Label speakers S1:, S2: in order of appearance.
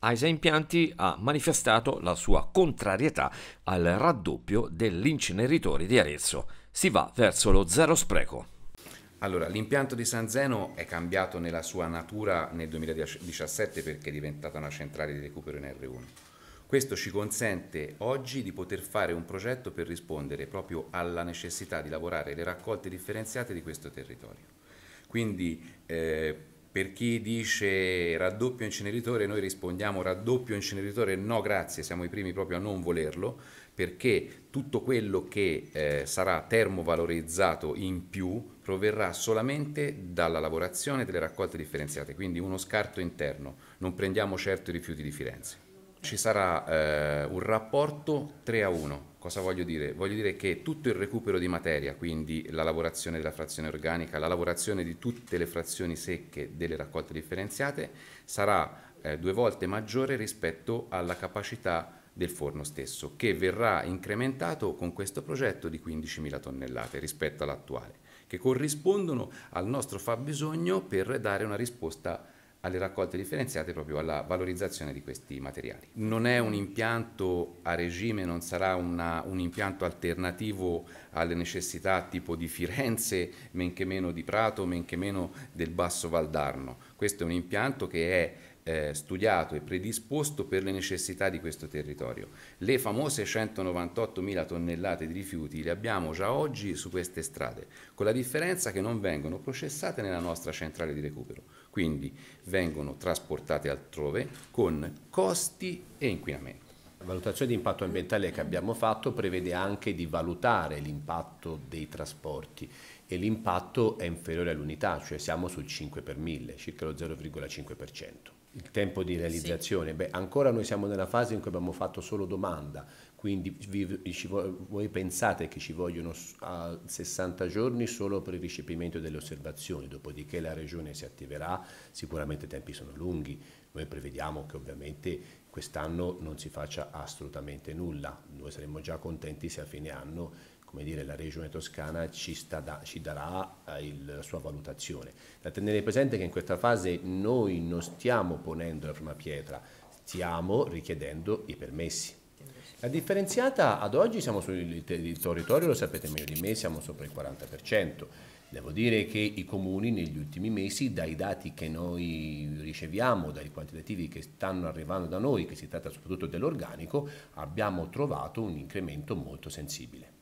S1: Aisa Impianti ha manifestato la sua contrarietà al raddoppio dell'inceneritore di Arezzo. Si va verso lo zero spreco. Allora, l'impianto di San Zeno è cambiato nella sua natura nel 2017 perché è diventata una centrale di recupero in R1. Questo ci consente oggi di poter fare un progetto per rispondere proprio alla necessità di lavorare le raccolte differenziate di questo territorio. Quindi eh, per chi dice raddoppio inceneritore, noi rispondiamo raddoppio inceneritore no grazie, siamo i primi proprio a non volerlo, perché tutto quello che eh, sarà termovalorizzato in più proverrà solamente dalla lavorazione delle raccolte differenziate, quindi uno scarto interno, non prendiamo certo i rifiuti di Firenze ci sarà eh, un rapporto 3 a 1. Cosa voglio dire? Voglio dire che tutto il recupero di materia, quindi la lavorazione della frazione organica, la lavorazione di tutte le frazioni secche delle raccolte differenziate, sarà eh, due volte maggiore rispetto alla capacità del forno stesso, che verrà incrementato con questo progetto di 15.000 tonnellate rispetto all'attuale, che corrispondono al nostro fabbisogno per dare una risposta alle raccolte differenziate proprio alla valorizzazione di questi materiali. Non è un impianto a regime, non sarà una, un impianto alternativo alle necessità tipo di Firenze, men che meno di Prato, men che meno del Basso Valdarno. Questo è un impianto che è eh, studiato e predisposto per le necessità di questo territorio. Le famose 198.000 tonnellate di rifiuti le abbiamo già oggi su queste strade, con la differenza che non vengono processate nella nostra centrale di recupero quindi vengono trasportate altrove
S2: con costi e inquinamento. La valutazione di impatto ambientale che abbiamo fatto prevede anche di valutare l'impatto dei trasporti e l'impatto è inferiore all'unità, cioè siamo sul 5 per 1000, circa lo 0,5% il tempo di realizzazione. Sì. Beh, ancora noi siamo nella fase in cui abbiamo fatto solo domanda, quindi vi, voi pensate che ci vogliono 60 giorni solo per il ricepimento delle osservazioni, dopodiché la Regione si attiverà, sicuramente i tempi sono lunghi, noi prevediamo che ovviamente quest'anno non si faccia assolutamente nulla, noi saremmo già contenti se a fine anno come dire, la regione toscana ci, da, ci darà eh, il, la sua valutazione. Da tenere presente che in questa fase noi non stiamo ponendo la prima pietra, stiamo richiedendo i permessi. La differenziata ad oggi siamo sul territorio, lo sapete meglio di me, siamo sopra il 40%. Devo dire che i comuni negli ultimi mesi, dai dati che noi riceviamo, dai quantitativi che stanno arrivando da noi, che si tratta soprattutto dell'organico, abbiamo trovato un incremento molto sensibile.